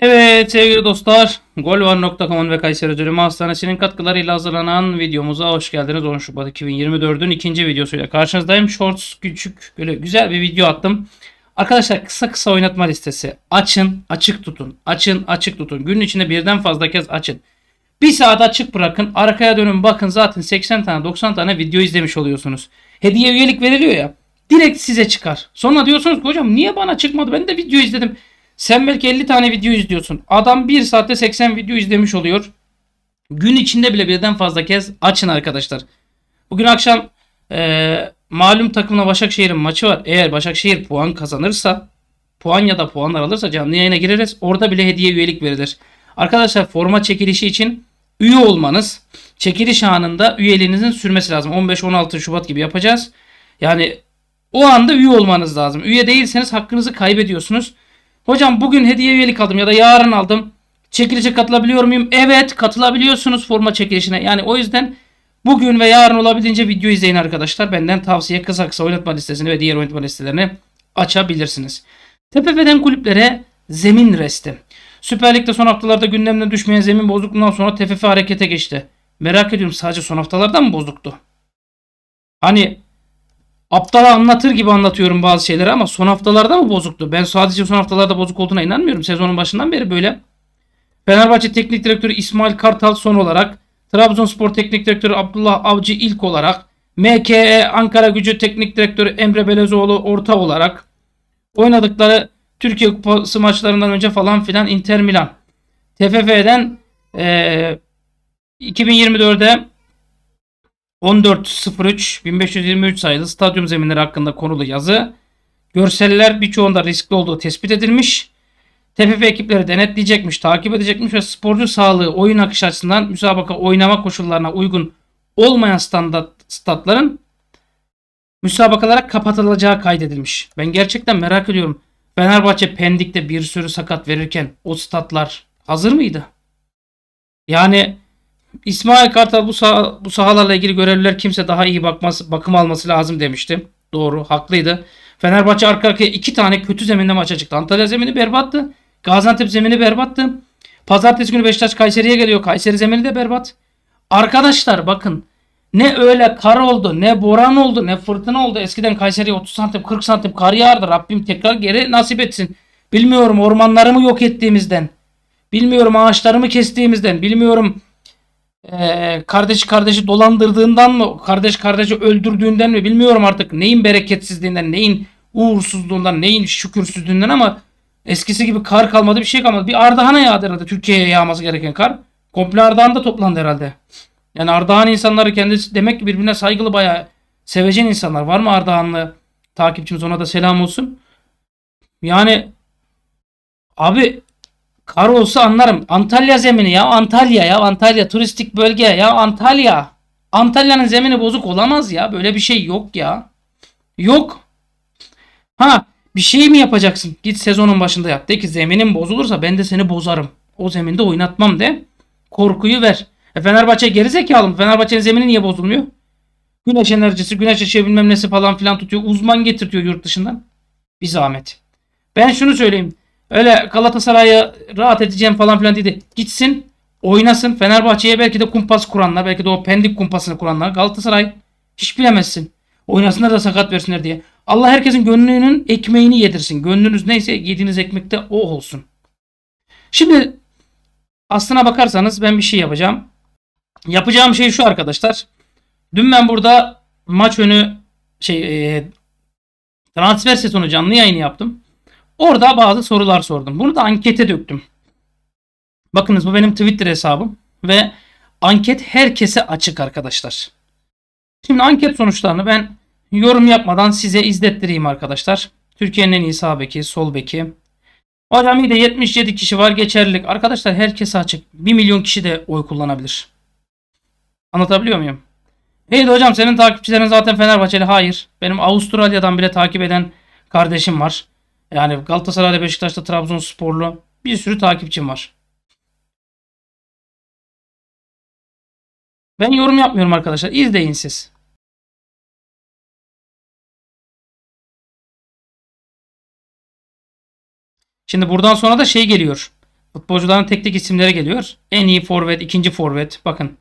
Evet sevgili dostlar golvan.com'un ve Kayseri Dönemi Hastanesi'nin katkılarıyla hazırlanan videomuza hoş geldiniz. 10 Şubat 2024'ün ikinci videosuyla karşınızdayım. Shorts küçük böyle güzel bir video attım. Arkadaşlar kısa kısa oynatma listesi açın açık tutun açın açık tutun. Günün içinde birden fazla kez açın. Bir saat açık bırakın arkaya dönün bakın zaten 80 tane 90 tane video izlemiş oluyorsunuz. Hediye üyelik veriliyor ya direkt size çıkar. Sonra diyorsunuz ki hocam niye bana çıkmadı ben de video izledim. Sen belki 50 tane video izliyorsun. Adam 1 saatte 80 video izlemiş oluyor. Gün içinde bile birden fazla kez açın arkadaşlar. Bugün akşam e, malum takımla Başakşehir'in maçı var. Eğer Başakşehir puan kazanırsa puan ya da puanlar alırsa canlı yayına gireriz. Orada bile hediye üyelik verilir. Arkadaşlar forma çekilişi için üye olmanız çekiliş anında üyeliğinizin sürmesi lazım. 15-16 Şubat gibi yapacağız. Yani o anda üye olmanız lazım. Üye değilseniz hakkınızı kaybediyorsunuz. Hocam bugün hediye üyelik aldım ya da yarın aldım. Çekilişe katılabiliyor muyum? Evet katılabiliyorsunuz forma çekilişine. Yani o yüzden bugün ve yarın olabildiğince video izleyin arkadaşlar. Benden tavsiye kısa kısa oynatma listesini ve diğer oynatma listelerini açabilirsiniz. TPF'den kulüplere zemin resti. Süper Lig'de son haftalarda gündemden düşmeyen zemin bozukluğundan sonra TFF harekete geçti. Merak ediyorum sadece son haftalarda mı bozuktu? Hani aptala anlatır gibi anlatıyorum bazı şeyleri ama son haftalarda mı bozuktu? Ben sadece son haftalarda bozuk olduğuna inanmıyorum. Sezonun başından beri böyle. Fenerbahçe Teknik Direktörü İsmail Kartal son olarak, Trabzonspor Teknik Direktörü Abdullah Avcı ilk olarak, MKE Ankara Gücü Teknik Direktörü Emre Belezoğlu orta olarak oynadıkları Türkiye Kupası maçlarından önce falan filan Inter Milan. TFF'den e, 2024'de 14.03.1523 sayılı stadyum zeminleri hakkında konulu yazı. Görseller birçoğunda riskli olduğu tespit edilmiş. TFF ekipleri denetleyecekmiş, takip edecekmiş ve sporcu sağlığı oyun akış açısından müsabaka oynama koşullarına uygun olmayan standart statların müsabakalara kapatılacağı kaydedilmiş. Ben gerçekten merak ediyorum. Fenerbahçe Pendik'te bir sürü sakat verirken o statlar hazır mıydı? Yani İsmail Kartal bu, sah bu sahalarla ilgili görevliler kimse daha iyi bakması, bakım alması lazım demişti. Doğru, haklıydı. Fenerbahçe arka arkaya iki tane kötü zeminde maça çıktı. Antalya zemini berbattı. Gaziantep zemini berbattı. Pazartesi günü Beşiktaş Kayseri'ye geliyor. Kayseri zemini de berbat. Arkadaşlar bakın ne öyle kar oldu, ne boran oldu, ne fırtına oldu. Eskiden Kayseri'ye 30 santim, 40 santim kar yağardı. Rabbim tekrar geri nasip etsin. Bilmiyorum ormanları mı yok ettiğimizden. Bilmiyorum ağaçları mı kestiğimizden. Bilmiyorum ee, kardeşi kardeşi dolandırdığından mı, kardeş kardeşi öldürdüğünden mi bilmiyorum artık. Neyin bereketsizliğinden, neyin uğursuzluğundan, neyin şükürsüzlüğünden ama eskisi gibi kar kalmadı, bir şey kalmadı. Bir Ardahan'a yağdı herhalde Türkiye'ye yağması gereken kar. Komple Ardahan'da toplandı herhalde. Yani Ardahan insanları kendisi demek ki birbirine saygılı bayağı sevecen insanlar. Var mı Ardahanlı takipçimiz ona da selam olsun. Yani abi Kar olsa anlarım. Antalya zemini ya. Antalya ya. Antalya turistik bölge ya. Antalya. Antalya'nın zemini bozuk olamaz ya. Böyle bir şey yok ya. Yok. Ha bir şey mi yapacaksın? Git sezonun başında yap. De ki zeminin bozulursa ben de seni bozarım. O zeminde oynatmam de. Korkuyu ver. E Fenerbahçe gerizekalı mı? Fenerbahçe'nin zemini niye bozulmuyor? Güneş enerjisi, güneş ışığı bilmem nesi falan filan tutuyor. Uzman getirtiyor yurt dışından. Bir zahmet. Ben şunu söyleyeyim. Öyle Galatasaray'ı rahat edeceğim falan filan dedi. Gitsin oynasın. Fenerbahçe'ye belki de kumpas kuranlar. Belki de o pendik kumpasını kuranlar. Galatasaray hiç bilemezsin. Oynasınlar da sakat versinler diye. Allah herkesin gönlünün ekmeğini yedirsin. Gönlünüz neyse yediğiniz ekmekte o olsun. Şimdi aslına bakarsanız ben bir şey yapacağım. Yapacağım şey şu arkadaşlar. Dün ben burada maç önü şey e, transfer sezonu canlı yayını yaptım. Orada bazı sorular sordum. Bunu da ankete döktüm. Bakınız bu benim Twitter hesabım ve anket herkese açık arkadaşlar. Şimdi anket sonuçlarını ben yorum yapmadan size izlettireyim arkadaşlar. Türkiye'nin en iyi sağ beki, sol beki. Hocam iyi de 77 kişi var geçerlilik. Arkadaşlar herkese açık. 1 milyon kişi de oy kullanabilir. Anlatabiliyor muyum? Hey hocam senin takipçilerin zaten Fenerbahçeli. Hayır. Benim Avustralya'dan bile takip eden kardeşim var. Yani Galatasaray'da Beşiktaş'ta Trabzonsporlu bir sürü takipçim var. Ben yorum yapmıyorum arkadaşlar. İzleyin siz. Şimdi buradan sonra da şey geliyor. Futbolcuların tek tek isimleri geliyor. En iyi forvet, ikinci forvet. Bakın.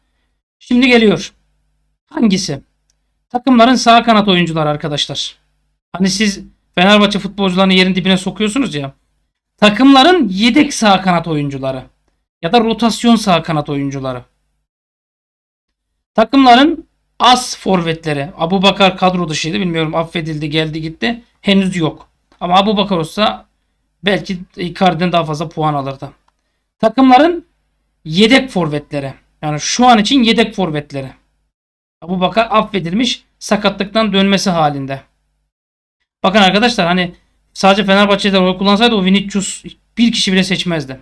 Şimdi geliyor. Hangisi? Takımların sağ kanat oyuncuları arkadaşlar. Hani siz Fenerbahçe futbolcularını yerin dibine sokuyorsunuz ya. Takımların yedek sağ kanat oyuncuları ya da rotasyon sağ kanat oyuncuları. Takımların az forvetleri. Abu Bakar kadro dışıydı bilmiyorum affedildi geldi gitti. Henüz yok. Ama Abu Bakar olsa belki Icardi'den daha fazla puan alırdı. Takımların yedek forvetleri. Yani şu an için yedek forvetleri. Abu Bakar affedilmiş sakatlıktan dönmesi halinde. Bakın arkadaşlar hani sadece Fenerbahçe'den oy kullansaydı o Vinicius bir kişi bile seçmezdi.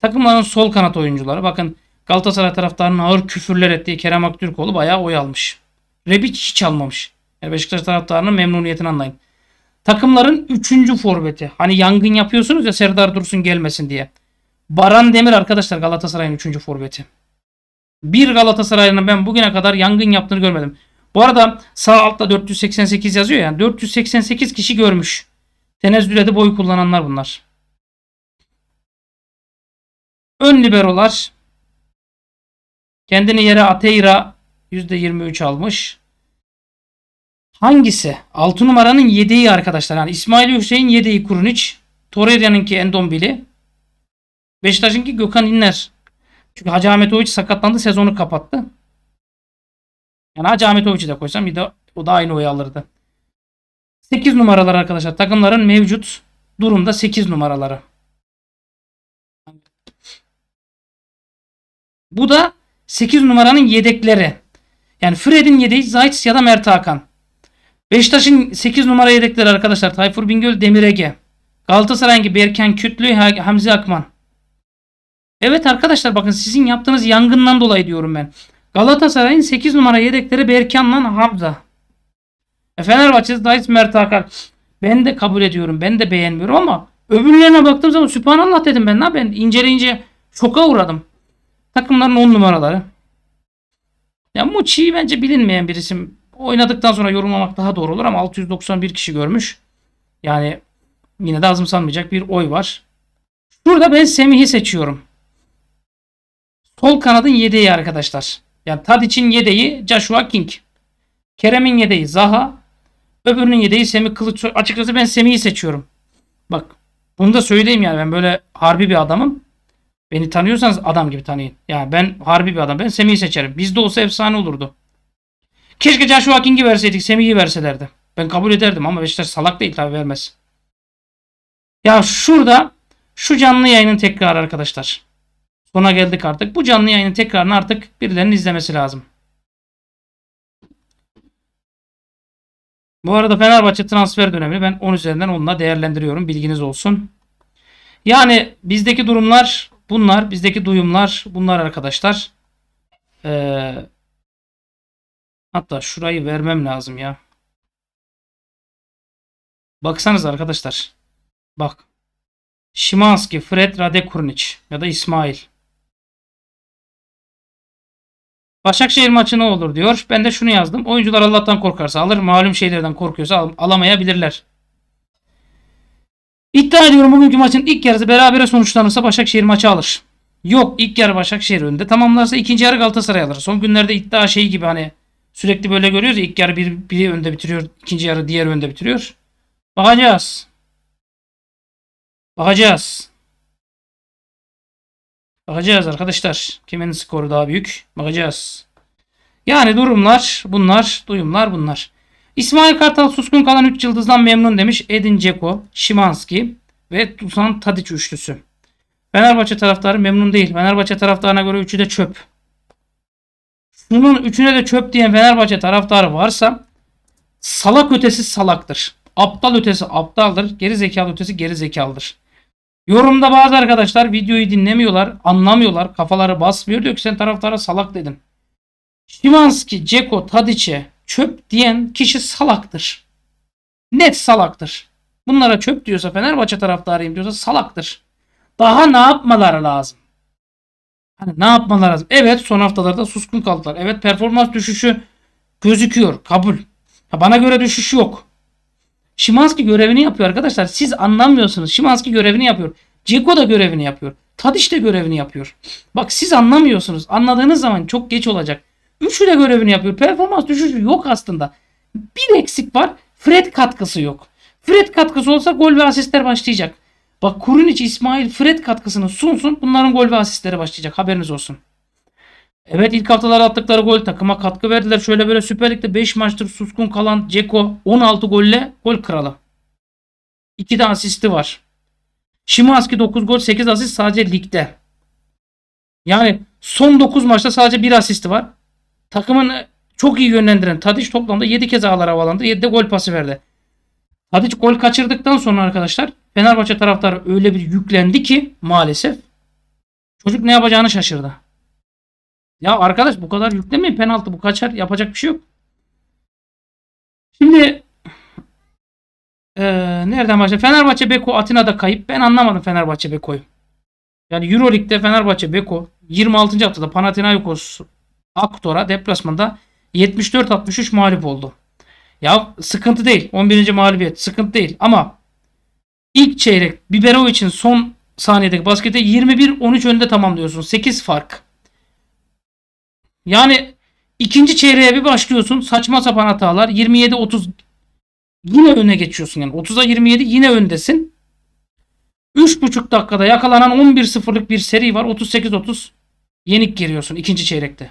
Takımların sol kanat oyuncuları. Bakın Galatasaray taraftarının ağır küfürler ettiği Kerem Aktürkoğlu bayağı oy almış. Rebic hiç almamış. Yani Beşiktaş taraftarının memnuniyetini anlayın. Takımların 3. forveti. Hani yangın yapıyorsunuz ya Serdar Dursun gelmesin diye. Baran Demir arkadaşlar Galatasaray'ın 3. forveti. Bir Galatasaray'ın ben bugüne kadar yangın yaptığını görmedim. Bu arada sağ altta 488 yazıyor yani 488 kişi görmüş. Tenezzül edip oy kullananlar bunlar. Ön liberolar kendini yere Ateira %23 almış. Hangisi? 6 numaranın yedeği arkadaşlar. Yani İsmail Hüseyin yedeği Kurunic. Torreira'nınki Endombili. Beşiktaş'ınki Gökhan İnler. Çünkü Hacı Ahmet Oğuz sakatlandı sezonu kapattı. Yani Hacı Ahmetoviç'i de koysam bir de, o da aynı oyu alırdı. 8 numaralar arkadaşlar. Takımların mevcut durumda 8 numaraları. Bu da 8 numaranın yedekleri. Yani Fred'in yedeği Zaytis ya da Mert Hakan. Beşiktaş'ın 8 numara yedekleri arkadaşlar. Tayfur Bingöl, Demirege. Galatasaray'ın Berken Kütlü, Hamzi Akman. Evet arkadaşlar bakın sizin yaptığınız yangından dolayı diyorum ben. Galatasaray'ın 8 numara yedekleri Berkan'la Hamza. E Fenerbahçe'de Dayıs Mert Hakan. Ben de kabul ediyorum. Ben de beğenmiyorum ama öbürlerine baktığım zaman Sübhanallah dedim ben. Ne ben inceleyince şoka uğradım. Takımların 10 numaraları. Ya Muçi bence bilinmeyen bir isim. Oynadıktan sonra yorumlamak daha doğru olur ama 691 kişi görmüş. Yani yine de sanmayacak bir oy var. Burada ben Semih'i seçiyorum. Sol kanadın yedeği arkadaşlar. Yani Tadic'in yedeği Joshua King. Kerem'in yedeği Zaha. Öbürünün yedeği Semih Kılıçsoy. Açıkçası ben Semih'i seçiyorum. Bak bunu da söyleyeyim yani ben böyle harbi bir adamım. Beni tanıyorsanız adam gibi tanıyın. Yani ben harbi bir adam. Ben Semih'i seçerim. Bizde olsa efsane olurdu. Keşke Joshua King'i verseydik. Semih'i verselerdi. Ben kabul ederdim ama Beşiktaş salak değil tabii vermez. Ya şurada şu canlı yayının tekrar arkadaşlar. Sona geldik artık. Bu canlı yayını tekrarını artık birilerinin izlemesi lazım. Bu arada Fenerbahçe transfer dönemi. ben 10 üzerinden 10'la değerlendiriyorum. Bilginiz olsun. Yani bizdeki durumlar bunlar. Bizdeki duyumlar bunlar arkadaşlar. Ee, hatta şurayı vermem lazım ya. Baksanız arkadaşlar. Bak. Şimanski, Fred Radekunic ya da İsmail. Başakşehir maçı ne olur diyor. Ben de şunu yazdım. Oyuncular Allah'tan korkarsa alır. Malum şeylerden korkuyorsa al alamayabilirler. İddia ediyorum bugünkü maçın ilk yarısı berabere sonuçlanırsa Başakşehir maçı alır. Yok ilk yarı Başakşehir önünde tamamlarsa ikinci yarı Galatasaray alır. Son günlerde iddia şeyi gibi hani sürekli böyle görüyoruz ya ilk yarı bir, biri önde bitiriyor ikinci yarı diğer önde bitiriyor. Bakacağız. Bakacağız. Bakacağız arkadaşlar. Kimin skoru daha büyük? Bakacağız. Yani durumlar bunlar. Duyumlar bunlar. İsmail Kartal suskun kalan 3 yıldızdan memnun demiş. Edin Ceko, Şimanski ve Dusan Tadiç üçlüsü. Fenerbahçe taraftarı memnun değil. Fenerbahçe taraftarına göre üçü de çöp. Bunun üçüne de çöp diyen Fenerbahçe taraftarı varsa salak ötesi salaktır. Aptal ötesi aptaldır. Geri zekalı ötesi geri zekalıdır. Yorumda bazı arkadaşlar videoyu dinlemiyorlar, anlamıyorlar, kafaları basmıyor. Diyor ki sen taraftara salak dedin. Şimanski, Ceko, Tadiç'e çöp diyen kişi salaktır. Net salaktır. Bunlara çöp diyorsa Fenerbahçe taraftarıyım diyorsa salaktır. Daha ne yapmaları lazım? Hani ne yapmaları lazım? Evet son haftalarda suskun kaldılar. Evet performans düşüşü gözüküyor. Kabul. Ha, bana göre düşüş yok. Şimanski görevini yapıyor arkadaşlar. Siz anlamıyorsunuz. Şimanski görevini yapıyor. Ceko da görevini yapıyor. Tadiş de görevini yapıyor. Bak siz anlamıyorsunuz. Anladığınız zaman çok geç olacak. Üçü de görevini yapıyor. Performans düşüşü yok aslında. Bir eksik var. Fred katkısı yok. Fred katkısı olsa gol ve asistler başlayacak. Bak Kurunic, İsmail, Fred katkısını sunsun. Bunların gol ve asistleri başlayacak. Haberiniz olsun. Evet ilk haftalar attıkları gol takıma katkı verdiler. Şöyle böyle Süper Lig'de 5 maçtır suskun kalan Ceko 16 golle gol kralı. 2 de asisti var. Şimanski 9 gol 8 asist sadece ligde. Yani son 9 maçta sadece 1 asisti var. Takımın çok iyi yönlendiren Tadiç toplamda 7 kez ağlar havalandı. 7 de gol pası verdi. Tadiç gol kaçırdıktan sonra arkadaşlar Fenerbahçe taraftarı öyle bir yüklendi ki maalesef çocuk ne yapacağını şaşırdı. Ya arkadaş bu kadar yüklemeyin penaltı bu kaçar yapacak bir şey yok. Şimdi ee, nereden başlayalım? Fenerbahçe Beko Atina'da kayıp. Ben anlamadım Fenerbahçe Beko'yu. Yani Euroleague'de Fenerbahçe Beko 26. haftada Panathinaikos Aktor'a deplasmanda 74-63 mağlup oldu. Ya sıkıntı değil. 11. mağlubiyet sıkıntı değil ama ilk çeyrek Biberov için son saniyedeki baskete 21-13 önde tamamlıyorsun. 8 fark. Yani ikinci çeyreğe bir başlıyorsun. Saçma sapan hatalar. 27-30 yine öne geçiyorsun. Yani 30'a 27 yine öndesin. 3,5 dakikada yakalanan 11-0'lık bir seri var. 38-30 yenik giriyorsun ikinci çeyrekte.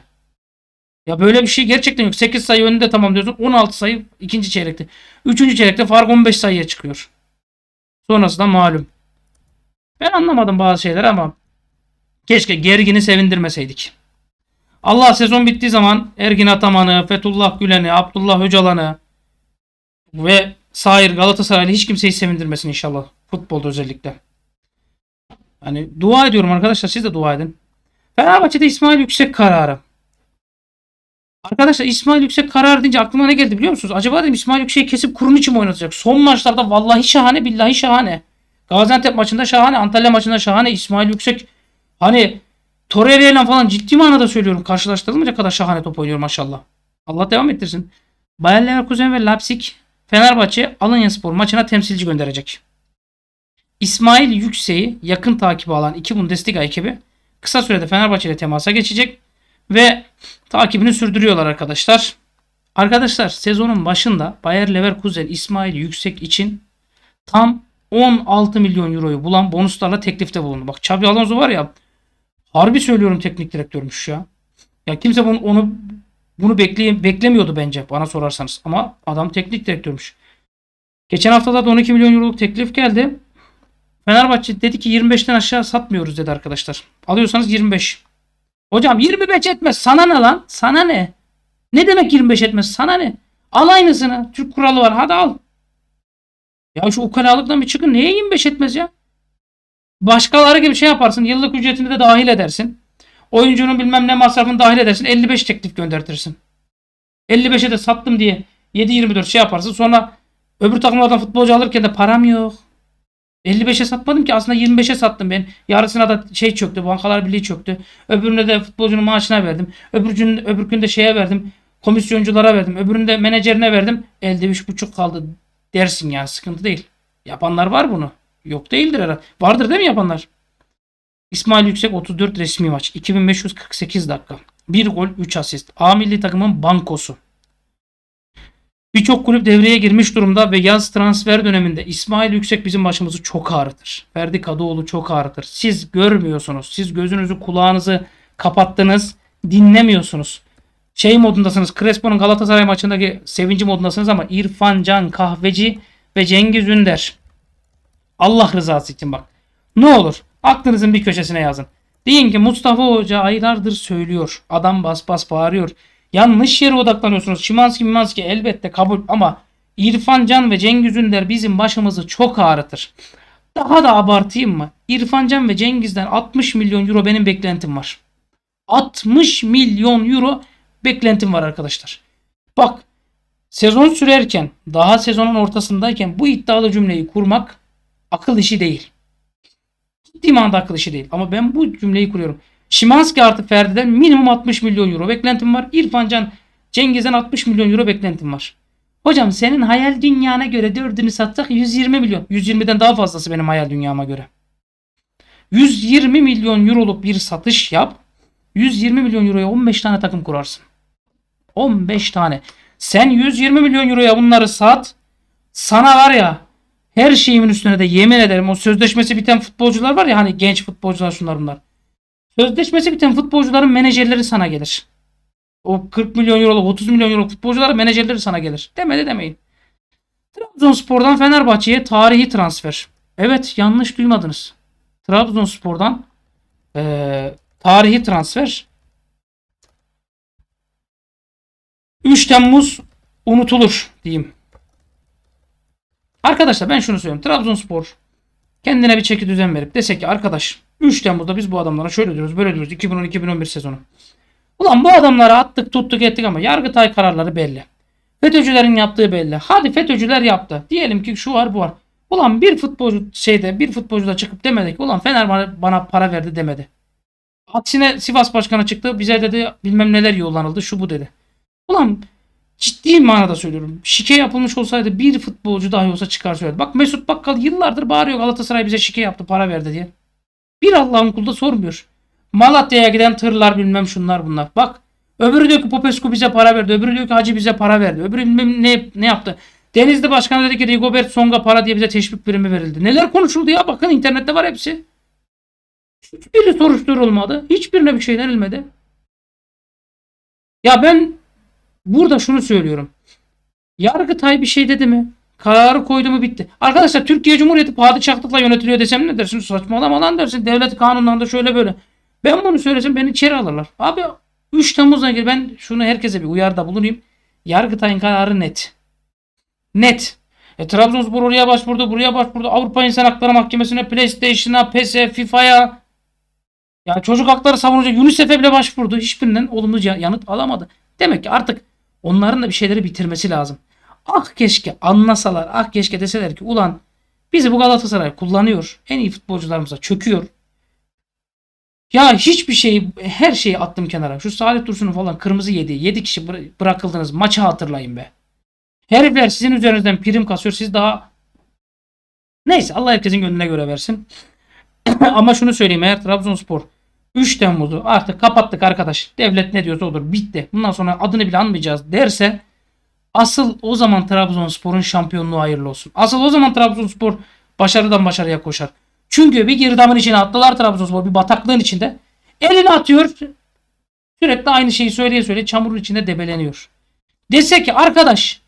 Ya böyle bir şey gerçekten yok. 8 sayı önünde tamam diyorsun. 16 sayı ikinci çeyrekte. Üçüncü çeyrekte fark 15 sayıya çıkıyor. Sonrasında malum. Ben anlamadım bazı şeyler ama keşke gergini sevindirmeseydik. Allah sezon bittiği zaman Ergin Ataman'ı, Fethullah Gülen'i, Abdullah Öcalan'ı ve sair Galatasaraylı hiç kimseyi sevindirmesin inşallah. Futbolda özellikle. Hani dua ediyorum arkadaşlar siz de dua edin. Fenerbahçe'de İsmail Yüksek kararı. Arkadaşlar İsmail Yüksek kararı deyince aklıma ne geldi biliyor musunuz? Acaba dedim İsmail Yüksek'i kesip kurun için mi oynatacak? Son maçlarda vallahi şahane billahi şahane. Gaziantep maçında şahane, Antalya maçında şahane. İsmail Yüksek hani Torreira ile falan ciddi manada söylüyorum. Karşılaştırılmayacak kadar şahane top oynuyor maşallah. Allah devam ettirsin. Bayer Leverkusen ve Leipzig Fenerbahçe Alanya Spor maçına temsilci gönderecek. İsmail Yüksek'i yakın takibi alan iki Bundesliga ekibi kısa sürede Fenerbahçe ile temasa geçecek ve takibini sürdürüyorlar arkadaşlar. Arkadaşlar sezonun başında Bayer Leverkusen İsmail Yüksek için tam 16 milyon euroyu bulan bonuslarla teklifte bulundu. Bak Xabi Alonso var ya Harbi söylüyorum teknik direktörmüş ya. Ya kimse bunu, onu bunu bekleyim, beklemiyordu bence bana sorarsanız. Ama adam teknik direktörmüş. Geçen haftada da 12 milyon euroluk teklif geldi. Fenerbahçe dedi ki 25'ten aşağı satmıyoruz dedi arkadaşlar. Alıyorsanız 25. Hocam 25 etmez. Sana ne lan? Sana ne? Ne demek 25 etmez? Sana ne? Al aynısını. Türk kuralı var. Hadi al. Ya şu ukalalıktan bir çıkın. Neye 25 etmez ya? Başkaları gibi şey yaparsın. Yıllık ücretini de dahil edersin. Oyuncunun bilmem ne masrafını dahil edersin. 55 teklif göndertirsin. 55'e de sattım diye 7-24 şey yaparsın. Sonra öbür takımlardan futbolcu alırken de param yok. 55'e satmadım ki aslında 25'e sattım ben. Yarısına da şey çöktü. Bankalar Birliği çöktü. Öbürüne de futbolcunun maaşına verdim. Öbürcünün öbürkünde şeye verdim. Komisyonculara verdim. Öbüründe menajerine verdim. Elde 3,5 kaldı dersin yani sıkıntı değil. Yapanlar var bunu. Yok değildir herhalde. Vardır değil mi yapanlar? İsmail Yüksek 34 resmi maç. 2548 dakika. 1 gol 3 asist. A milli takımın bankosu. Birçok kulüp devreye girmiş durumda ve yaz transfer döneminde İsmail Yüksek bizim başımızı çok ağrıtır. Ferdi Kadıoğlu çok ağrıtır. Siz görmüyorsunuz. Siz gözünüzü kulağınızı kapattınız. Dinlemiyorsunuz. Şey modundasınız. Crespo'nun Galatasaray maçındaki sevinci modundasınız ama İrfan Can Kahveci ve Cengiz Ünder Allah rızası için bak. Ne olur aklınızın bir köşesine yazın. Deyin ki Mustafa Hoca aylardır söylüyor. Adam bas bas bağırıyor. Yanlış yere odaklanıyorsunuz. Şimanski Mimanski elbette kabul ama İrfan Can ve Cengiz Ünder bizim başımızı çok ağrıtır. Daha da abartayım mı? İrfan Can ve Cengiz'den 60 milyon euro benim beklentim var. 60 milyon euro beklentim var arkadaşlar. Bak sezon sürerken daha sezonun ortasındayken bu iddialı cümleyi kurmak akıl işi değil. Ciddi manada akıl işi değil. Ama ben bu cümleyi kuruyorum. Şimanski artı Ferdi'den minimum 60 milyon euro beklentim var. İrfan Can Cengiz'den 60 milyon euro beklentim var. Hocam senin hayal dünyana göre dördünü satsak 120 milyon. 120'den daha fazlası benim hayal dünyama göre. 120 milyon euroluk bir satış yap. 120 milyon euroya 15 tane takım kurarsın. 15 tane. Sen 120 milyon euroya bunları sat. Sana var ya her şeyimin üstüne de yemin ederim o sözleşmesi biten futbolcular var ya hani genç futbolcular şunlar bunlar. Sözleşmesi biten futbolcuların menajerleri sana gelir. O 40 milyon euroluk 30 milyon euroluk futbolcuların menajerleri sana gelir. Demedi demeyin. Trabzonspor'dan Fenerbahçe'ye tarihi transfer. Evet yanlış duymadınız. Trabzonspor'dan e, tarihi transfer. 3 Temmuz unutulur diyeyim. Arkadaşlar ben şunu söylüyorum. Trabzonspor kendine bir çeki düzen verip desek ki arkadaş 3 Temmuz'da biz bu adamlara şöyle diyoruz böyle diyoruz 2010-2011 sezonu. Ulan bu adamlara attık tuttuk ettik ama Yargıtay kararları belli. FETÖ'cülerin yaptığı belli. Hadi FETÖ'cüler yaptı. Diyelim ki şu var bu var. Ulan bir futbolcu şeyde bir futbolcu da çıkıp demedi ki ulan Fener bana para verdi demedi. Aksine Sivas Başkanı çıktı bize dedi bilmem neler yollanıldı şu bu dedi. Ulan ciddi manada söylüyorum. Şike yapılmış olsaydı bir futbolcu daha olsa çıkar söylerdi. Bak Mesut Bakkal yıllardır bağırıyor Galatasaray bize şike yaptı para verdi diye. Bir Allah'ın kulu da sormuyor. Malatya'ya giden tırlar bilmem şunlar bunlar. Bak öbürü diyor ki Popescu bize para verdi. Öbürü diyor ki Hacı bize para verdi. Öbürü bilmem ne, ne yaptı. Denizli Başkanı dedi ki Rigobert Song'a para diye bize teşvik birimi verildi. Neler konuşuldu ya bakın internette var hepsi. Hiçbiri soruşturulmadı. Hiçbirine bir şey denilmedi. Ya ben Burada şunu söylüyorum. Yargıtay bir şey dedi mi? Kararı koydu mu bitti. Arkadaşlar Türkiye Cumhuriyeti padişahlıkla yönetiliyor desem ne dersiniz? Saçmalama lan dersin. Devlet kanunlarında şöyle böyle. Ben bunu söylesem beni içeri alırlar. Abi 3 Temmuz'dan ilgili ben şunu herkese bir uyarda bulunayım. Yargıtay'ın kararı net. Net. E, Trabzonspor oraya başvurdu, buraya başvurdu. Avrupa İnsan Hakları Mahkemesi'ne, PlayStation'a, PES'e, FIFA'ya. Yani çocuk hakları savunucu UNICEF'e bile başvurdu. Hiçbirinden olumlu yanıt alamadı. Demek ki artık Onların da bir şeyleri bitirmesi lazım. Ah keşke anlasalar, ah keşke deseler ki ulan bizi bu Galatasaray kullanıyor. En iyi futbolcularımıza çöküyor. Ya hiçbir şeyi, her şeyi attım kenara. Şu Salih Dursun'un falan kırmızı yedi. 7 kişi bırakıldınız. Maçı hatırlayın be. Herifler sizin üzerinizden prim kasıyor. Siz daha Neyse Allah herkesin gönlüne göre versin. Ama şunu söyleyeyim eğer Trabzonspor 3 Temmuz'u artık kapattık arkadaş. Devlet ne diyorsa olur, Bitti. Bundan sonra adını bile anmayacağız derse asıl o zaman Trabzonspor'un şampiyonluğu hayırlı olsun. Asıl o zaman Trabzonspor başarıdan başarıya koşar. Çünkü bir girdamın içine attılar Trabzonspor bir bataklığın içinde. Elini atıyor. Sürekli aynı şeyi söyleye söyle çamurun içinde debeleniyor. Dese ki arkadaş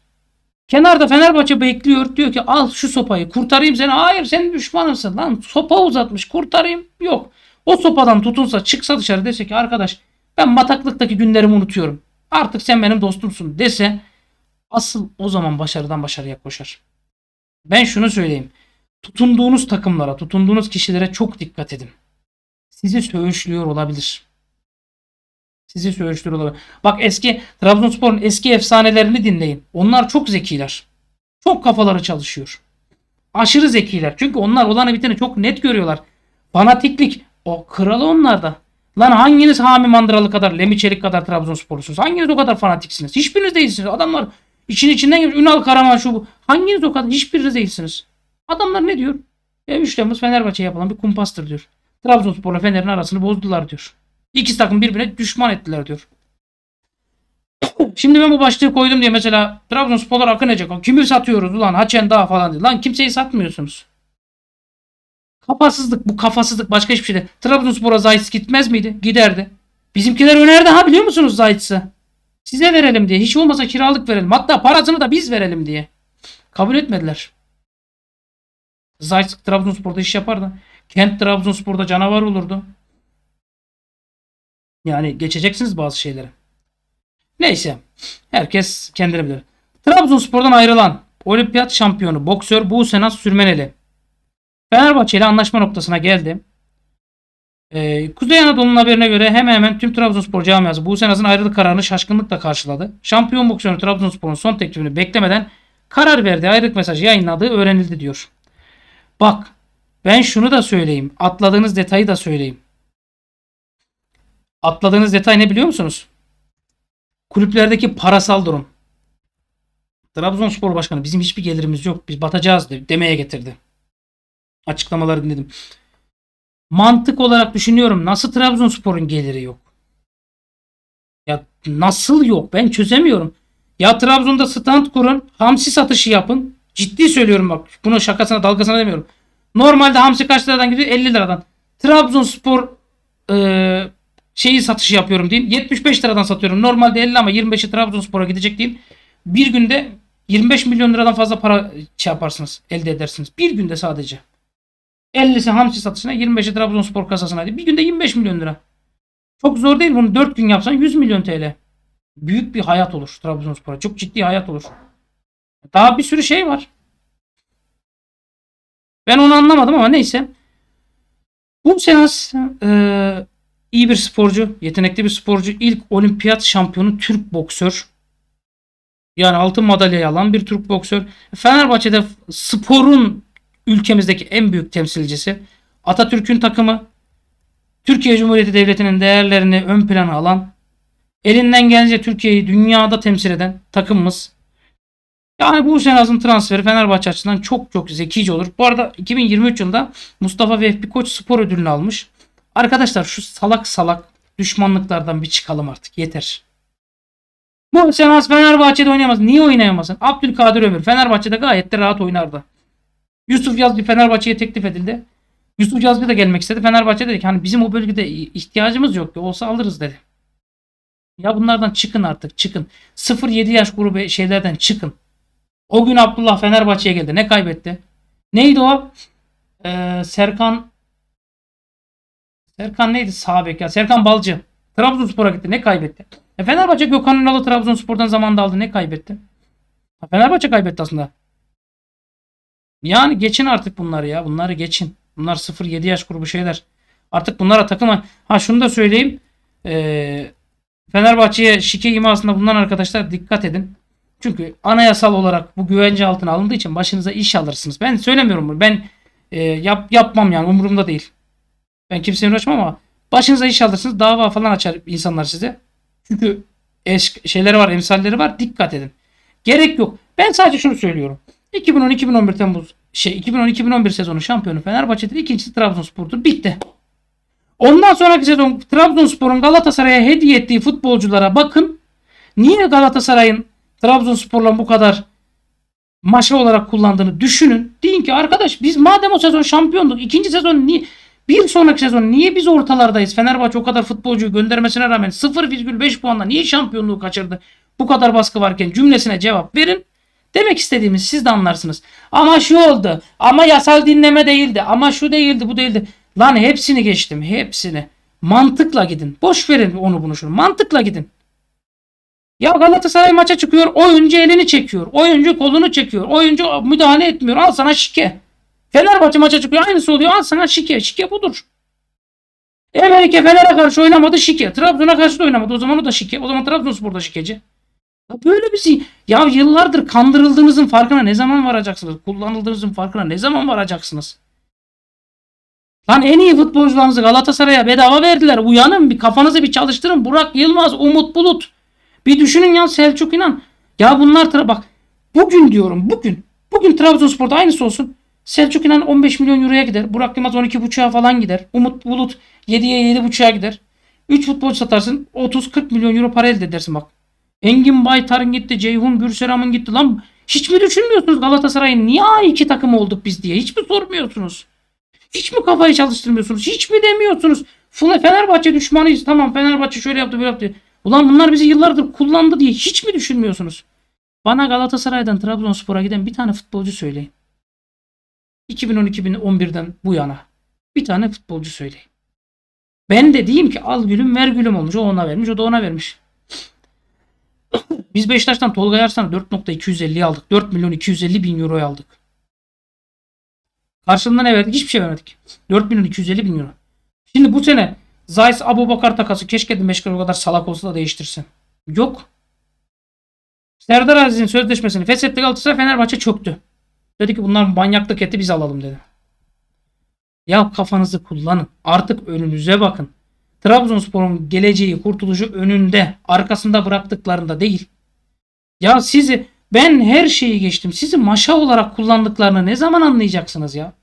kenarda Fenerbahçe bekliyor. Diyor ki al şu sopayı kurtarayım seni. Hayır sen düşmanımsın lan. Sopa uzatmış kurtarayım. Yok. O sopadan tutunsa çıksa dışarı dese ki arkadaş ben bataklıktaki günlerimi unutuyorum. Artık sen benim dostumsun dese asıl o zaman başarıdan başarıya koşar. Ben şunu söyleyeyim. Tutunduğunuz takımlara, tutunduğunuz kişilere çok dikkat edin. Sizi söğüşlüyor olabilir. Sizi söğüşlüyor olabilir. Bak eski Trabzonspor'un eski efsanelerini dinleyin. Onlar çok zekiler. Çok kafaları çalışıyor. Aşırı zekiler. Çünkü onlar olanı biteni çok net görüyorlar. Fanatiklik o kralı onlarda. Lan hanginiz Hami Mandıralı kadar, Lemi Çelik kadar Trabzonsporlusunuz? Hanginiz o kadar fanatiksiniz? Hiçbiriniz değilsiniz. Adamlar için içinden gelmiş. Ünal Karaman şu bu. Hanginiz o kadar? Hiçbiriniz değilsiniz. Adamlar ne diyor? Ya e, 3 Temmuz Fenerbahçe yapılan bir kumpastır diyor. Trabzonspor'la Fener'in arasını bozdular diyor. İki takım birbirine düşman ettiler diyor. Şimdi ben bu başlığı koydum diye mesela Trabzonspor'lar akın edecek. Kimi satıyoruz ulan Haçen daha falan diyor. Lan kimseyi satmıyorsunuz. Kafasızlık bu kafasızlık başka hiçbir şey değil. Trabzonspor'a Zaytis gitmez miydi? Giderdi. Bizimkiler önerdi ha biliyor musunuz Zaytis'i? Size verelim diye. Hiç olmasa kiralık verelim. Hatta parasını da biz verelim diye. Kabul etmediler. Zaytis Trabzonspor'da iş yapardı. Kent Trabzonspor'da canavar olurdu. Yani geçeceksiniz bazı şeyleri. Neyse. Herkes kendini bilir. Trabzonspor'dan ayrılan olimpiyat şampiyonu boksör Buğsenas Sürmeneli Fenerbahçe ile anlaşma noktasına geldim. Ee, Kuzey Anadolu'nun haberine göre hemen hemen tüm Trabzonspor camiası Buse Naz'ın ayrılık kararını şaşkınlıkla karşıladı. Şampiyon boksörü Trabzonspor'un son teklifini beklemeden karar verdiği ayrılık mesajı yayınladığı öğrenildi diyor. Bak ben şunu da söyleyeyim. Atladığınız detayı da söyleyeyim. Atladığınız detay ne biliyor musunuz? Kulüplerdeki parasal durum. Trabzonspor Başkanı bizim hiçbir gelirimiz yok. Biz batacağız demeye getirdi açıklamaları dinledim. Mantık olarak düşünüyorum nasıl Trabzonspor'un geliri yok? Ya nasıl yok? Ben çözemiyorum. Ya Trabzon'da stand kurun, hamsi satışı yapın. Ciddi söylüyorum bak. Bunu şakasına dalgasına demiyorum. Normalde hamsi kaç liradan gidiyor? 50 liradan. Trabzonspor e, şeyi satışı yapıyorum deyin. 75 liradan satıyorum. Normalde 50 ama 25'i Trabzonspor'a gidecek deyin. Bir günde 25 milyon liradan fazla para şey yaparsınız. Elde edersiniz. Bir günde sadece. 50'si hamsi satışına 25'i Trabzonspor kasasına. Bir günde 25 milyon lira. Çok zor değil bunu 4 gün yapsan 100 milyon TL. Büyük bir hayat olur Trabzonspor'a. Çok ciddi hayat olur. Daha bir sürü şey var. Ben onu anlamadım ama neyse. Bu seans e, iyi bir sporcu, yetenekli bir sporcu. İlk olimpiyat şampiyonu Türk boksör. Yani altın madalya alan bir Türk boksör. Fenerbahçe'de sporun ülkemizdeki en büyük temsilcisi, Atatürk'ün takımı, Türkiye Cumhuriyeti Devleti'nin değerlerini ön plana alan, elinden gelince Türkiye'yi dünyada temsil eden takımımız. Yani bu Senaz'ın transferi Fenerbahçe açısından çok çok zekice olur. Bu arada 2023 yılında Mustafa Vehbi Koç spor ödülünü almış. Arkadaşlar şu salak salak düşmanlıklardan bir çıkalım artık yeter. Bu Senaz Fenerbahçe'de oynayamaz. Niye oynayamasın? Abdülkadir Ömür Fenerbahçe'de gayet de rahat oynardı. Yusuf Yazıcı Fenerbahçe'ye teklif edildi. Yusuf Yazıcı da gelmek istedi. Fenerbahçe dedi ki hani bizim o bölgede ihtiyacımız yok. Olsa alırız dedi. Ya bunlardan çıkın artık çıkın. 0-7 yaş grubu şeylerden çıkın. O gün Abdullah Fenerbahçe'ye geldi. Ne kaybetti? Neydi o? Ee, Serkan Serkan neydi sağ ya? Serkan Balcı. Trabzonspor'a gitti. Ne kaybetti? E Fenerbahçe Gökhan Ünal'ı Trabzonspor'dan zamanında aldı. Ne kaybetti? Fenerbahçe kaybetti aslında. Yani geçin artık bunları ya. Bunları geçin. Bunlar 0-7 yaş grubu şeyler. Artık bunlara takıma. Ha şunu da söyleyeyim. Ee, Fenerbahçe'ye şike imasında bulunan arkadaşlar dikkat edin. Çünkü anayasal olarak bu güvence altına alındığı için başınıza iş alırsınız. Ben söylemiyorum bunu. Ben e, yap, yapmam yani umurumda değil. Ben kimseye uğraşmam ama başınıza iş alırsınız. Dava falan açar insanlar size. Çünkü eş, şeyleri var, emsalleri var. Dikkat edin. Gerek yok. Ben sadece şunu söylüyorum. 2010-2011 Temmuz şey 2010-2011 sezonu şampiyonu Fenerbahçe'dir. İkincisi Trabzonspor'dur. Bitti. Ondan sonraki sezon Trabzonspor'un Galatasaray'a hediye ettiği futbolculara bakın. Niye Galatasaray'ın Trabzonspor'la bu kadar maşa olarak kullandığını düşünün. Deyin ki arkadaş biz madem o sezon şampiyonduk ikinci sezon niye bir sonraki sezon niye biz ortalardayız? Fenerbahçe o kadar futbolcuyu göndermesine rağmen 0,5 puanla niye şampiyonluğu kaçırdı? Bu kadar baskı varken cümlesine cevap verin. Demek istediğimiz siz de anlarsınız. Ama şu oldu. Ama yasal dinleme değildi. Ama şu değildi bu değildi. Lan hepsini geçtim. Hepsini. Mantıkla gidin. Boş verin onu bunu şunu. Mantıkla gidin. Ya Galatasaray maça çıkıyor. Oyuncu elini çekiyor. Oyuncu kolunu çekiyor. Oyuncu müdahale etmiyor. Al sana şike. Fenerbahçe maça çıkıyor. Aynısı oluyor. Al sana şike. Şike budur. Emelike Fener'e karşı oynamadı şike. Trabzon'a karşı da oynamadı. O zaman o da şike. O zaman Trabzonspor da şikeci. Böyle bir şey. Ya yıllardır kandırıldığınızın farkına ne zaman varacaksınız? Kullanıldığınızın farkına ne zaman varacaksınız? Lan en iyi futbolcularınızı Galatasaray'a bedava verdiler. Uyanın bir kafanızı bir çalıştırın. Burak Yılmaz, Umut Bulut. Bir düşünün ya Selçuk İnan. Ya bunlar bak bugün diyorum bugün. Bugün Trabzonspor'da aynısı olsun. Selçuk İnan 15 milyon euroya gider. Burak Yılmaz 12.5'a falan gider. Umut Bulut 7'ye 7.5'a gider. 3 futbolcu satarsın 30-40 milyon euro para elde edersin bak. Engin Baytar'ın gitti. Ceyhun Gürseram'ın gitti. Lan hiç mi düşünmüyorsunuz Galatasaray'ın niye iki takım olduk biz diye? Hiç mi sormuyorsunuz? Hiç mi kafayı çalıştırmıyorsunuz? Hiç mi demiyorsunuz? Fenerbahçe düşmanıyız. Tamam Fenerbahçe şöyle yaptı böyle yaptı. Ulan bunlar bizi yıllardır kullandı diye hiç mi düşünmüyorsunuz? Bana Galatasaray'dan Trabzonspor'a giden bir tane futbolcu söyleyin. 2010-2011'den bu yana bir tane futbolcu söyleyin. Ben de diyeyim ki al gülüm ver gülüm olmuş. O ona vermiş o da ona vermiş. Biz Beşiktaş'tan Tolga Yarsan'ı 4.250 aldık. 4 milyon 250 bin euro aldık. Karşılığında ne verdik? Hiçbir şey vermedik. 4 milyon 250 bin euro. Şimdi bu sene Zayis Abubakar takası keşke de Meşgal o kadar salak olsa da değiştirsin. Yok. Serdar Aziz'in sözleşmesini feshetti Galatasaray Fenerbahçe çöktü. Dedi ki bunlar manyaklık etti biz alalım dedi. Ya kafanızı kullanın. Artık önünüze bakın. Trabzonspor'un geleceği kurtuluşu önünde arkasında bıraktıklarında değil. Ya sizi ben her şeyi geçtim. Sizi maşa olarak kullandıklarını ne zaman anlayacaksınız ya?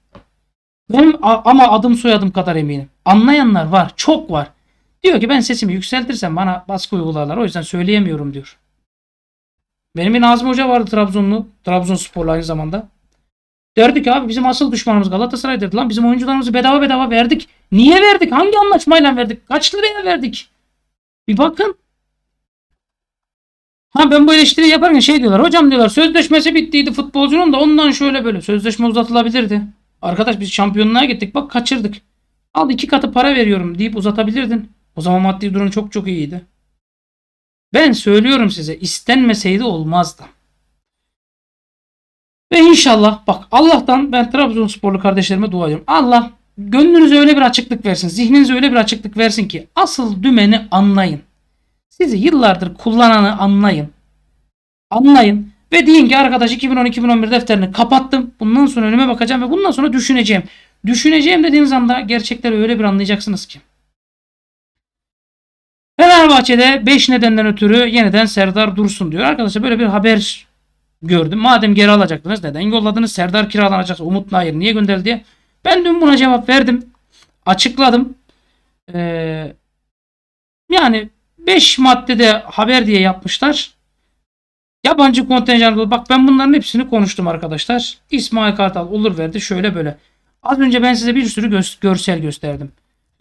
Ben ama adım soyadım kadar eminim. Anlayanlar var. Çok var. Diyor ki ben sesimi yükseltirsem bana baskı uygularlar. O yüzden söyleyemiyorum diyor. Benim bir Nazım Hoca vardı Trabzonlu. Trabzonsporlu aynı zamanda. Derdi ki abi bizim asıl düşmanımız Galatasaray dedi lan. Bizim oyuncularımızı bedava bedava verdik. Niye verdik? Hangi anlaşmayla verdik? Kaç liraya verdik? Bir bakın. Ha ben bu eleştiri yaparken şey diyorlar. Hocam diyorlar sözleşmesi bittiydi futbolcunun da ondan şöyle böyle. Sözleşme uzatılabilirdi. Arkadaş biz şampiyonluğa gittik bak kaçırdık. Al iki katı para veriyorum deyip uzatabilirdin. O zaman maddi durum çok çok iyiydi. Ben söylüyorum size istenmeseydi olmazdı. Ve inşallah bak Allah'tan ben Trabzonsporlu kardeşlerime dua ediyorum. Allah gönlünüze öyle bir açıklık versin. Zihninize öyle bir açıklık versin ki asıl dümeni anlayın. Sizi yıllardır kullananı anlayın. Anlayın ve deyin ki arkadaş 2010-2011 defterini kapattım. Bundan sonra önüme bakacağım ve bundan sonra düşüneceğim. Düşüneceğim dediğiniz anda gerçekleri öyle bir anlayacaksınız ki. Fenerbahçe'de 5 nedenden ötürü yeniden Serdar Dursun diyor. Arkadaşlar böyle bir haber gördüm. Madem geri alacaktınız neden yolladınız? Serdar kiralanacaksa Umut Nair niye gönderdi diye. Ben dün buna cevap verdim. Açıkladım. Ee, yani 5 maddede haber diye yapmışlar. Yabancı kontenjanlı. Bak ben bunların hepsini konuştum arkadaşlar. İsmail Kartal olur verdi şöyle böyle. Az önce ben size bir sürü gö görsel gösterdim.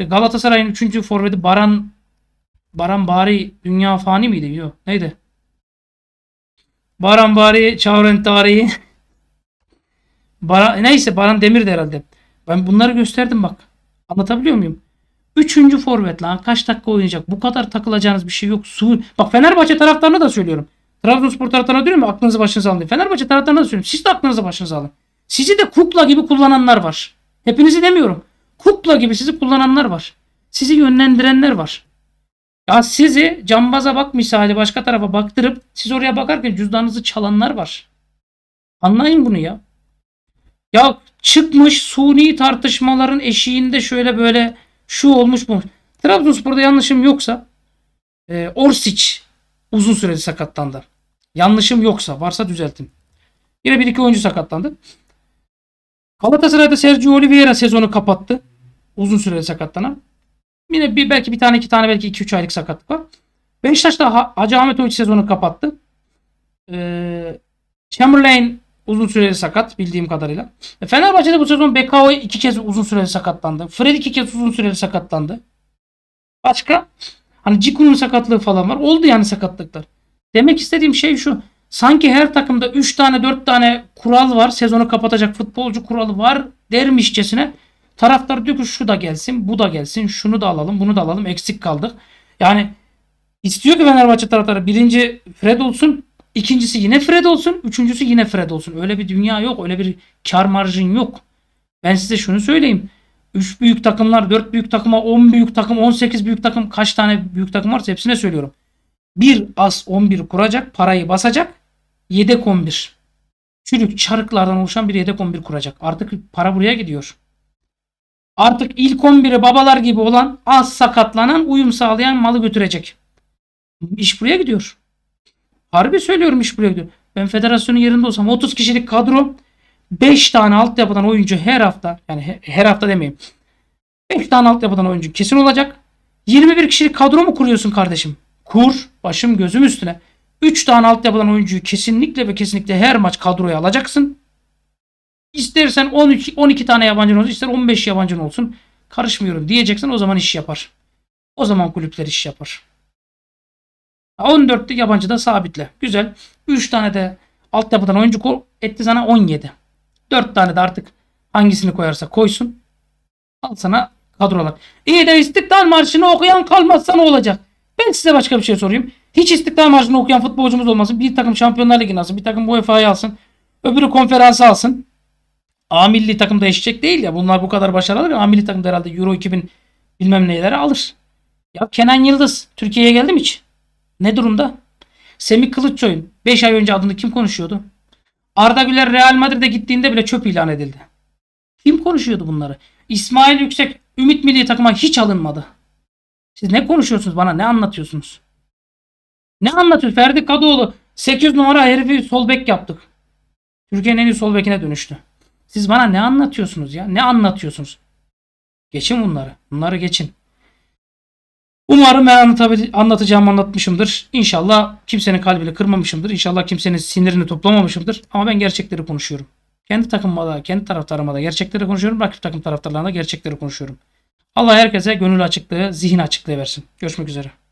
Galatasaray'ın 3. forveti Baran Baran Bari Dünya Fani miydi? Yok. Neydi? Baran Bari, Çağrın Tarihi. Baran, neyse Baran Demir'di herhalde. Ben bunları gösterdim bak. Anlatabiliyor muyum? Üçüncü forvet lan kaç dakika oynayacak? Bu kadar takılacağınız bir şey yok. Su... Bak Fenerbahçe taraftarına da söylüyorum. Trabzonspor taraftarına diyorum ya aklınızı başınıza alın. Fenerbahçe taraftarına da söylüyorum. Siz de aklınızı başınıza alın. Sizi de kukla gibi kullananlar var. Hepinizi demiyorum. Kukla gibi sizi kullananlar var. Sizi yönlendirenler var. Ya sizi cambaza bakmışsa hadi başka tarafa baktırıp siz oraya bakarken cüzdanınızı çalanlar var. Anlayın bunu ya. Ya çıkmış suni tartışmaların eşiğinde şöyle böyle şu olmuş bu. Trabzonspor'da yanlışım yoksa e, Orsic uzun süreli sakatlandı. Yanlışım yoksa varsa düzeltin. Yine bir iki oyuncu sakatlandı. Galatasaray'da Sergio Oliveira sezonu kapattı. Uzun süreli sakatlanan. Yine bir, belki bir tane iki tane belki iki üç aylık sakatlık var. Beşiktaş'ta Hacı Ahmet Hoca sezonu kapattı. Ee, Chamberlain uzun süreli sakat bildiğim kadarıyla. E, Fenerbahçe'de bu sezon Bekao iki kez uzun süreli sakatlandı. Fred iki kez uzun süreli sakatlandı. Başka? Hani Ciku'nun sakatlığı falan var. Oldu yani sakatlıklar. Demek istediğim şey şu. Sanki her takımda 3 tane 4 tane kural var. Sezonu kapatacak futbolcu kuralı var dermişçesine Taraftar diyor ki şu da gelsin, bu da gelsin, şunu da alalım, bunu da alalım. Eksik kaldık. Yani istiyor ki Fenerbahçe taraftarı birinci Fred olsun, ikincisi yine Fred olsun, üçüncüsü yine Fred olsun. Öyle bir dünya yok, öyle bir kar marjın yok. Ben size şunu söyleyeyim. 3 büyük takımlar, 4 büyük takıma, 10 büyük takım, 18 büyük takım kaç tane büyük takım varsa hepsine söylüyorum. Bir as 11 kuracak, parayı basacak. Yedek 11. Çürük çarıklardan oluşan bir yedek 11 kuracak. Artık para buraya gidiyor. Artık ilk 11'i babalar gibi olan az sakatlanan uyum sağlayan malı götürecek. İş buraya gidiyor. Harbi söylüyorum iş buraya gidiyor. Ben federasyonun yerinde olsam 30 kişilik kadro 5 tane altyapıdan oyuncu her hafta yani her hafta demeyeyim. 5 tane altyapıdan oyuncu kesin olacak. 21 kişilik kadro mu kuruyorsun kardeşim? Kur. Başım gözüm üstüne. 3 tane altyapıdan oyuncuyu kesinlikle ve kesinlikle her maç kadroya alacaksın. İstersen 13, 12 tane yabancın olsun ister 15 yabancın olsun karışmıyorum diyeceksen o zaman iş yapar. O zaman kulüpler iş yapar. 14 yabancı da sabitle. Güzel. 3 tane de altyapıdan oyuncu etti sana 17. 4 tane de artık hangisini koyarsa koysun. Al sana kadrolar. İyi de istiklal Marşı'nı okuyan kalmazsa ne olacak? Ben size başka bir şey sorayım. Hiç istiklal Marşı'nı okuyan futbolcumuz olmasın. Bir takım Şampiyonlar Ligi alsın. Bir takım UEFA'yı alsın. Öbürü konferansı alsın. A milli takımda eşecek değil ya. Bunlar bu kadar başarılı. Ya. A milli takımda herhalde Euro 2000 bilmem neyleri alır. Ya Kenan Yıldız Türkiye'ye geldi mi hiç? Ne durumda? Semih Kılıçsoy'un 5 ay önce adını kim konuşuyordu? Arda Güler Real Madrid'e gittiğinde bile çöp ilan edildi. Kim konuşuyordu bunları? İsmail Yüksek Ümit Milli takıma hiç alınmadı. Siz ne konuşuyorsunuz bana? Ne anlatıyorsunuz? Ne anlatıyorsun? Ferdi Kadıoğlu 8 numara herifi sol bek yaptık. Türkiye'nin en iyi sol bekine dönüştü. Siz bana ne anlatıyorsunuz ya? Ne anlatıyorsunuz? Geçin bunları. Bunları geçin. Umarım ben anlatabil- anlatacağımı anlatmışımdır. İnşallah kimsenin kalbini kırmamışımdır. İnşallah kimsenin sinirini toplamamışımdır. Ama ben gerçekleri konuşuyorum. Kendi takımıma da, kendi taraftarıma da gerçekleri konuşuyorum. Rakip takım taraftarlarına da gerçekleri konuşuyorum. Allah herkese gönül açıklığı, zihin açıklığı versin. Görüşmek üzere.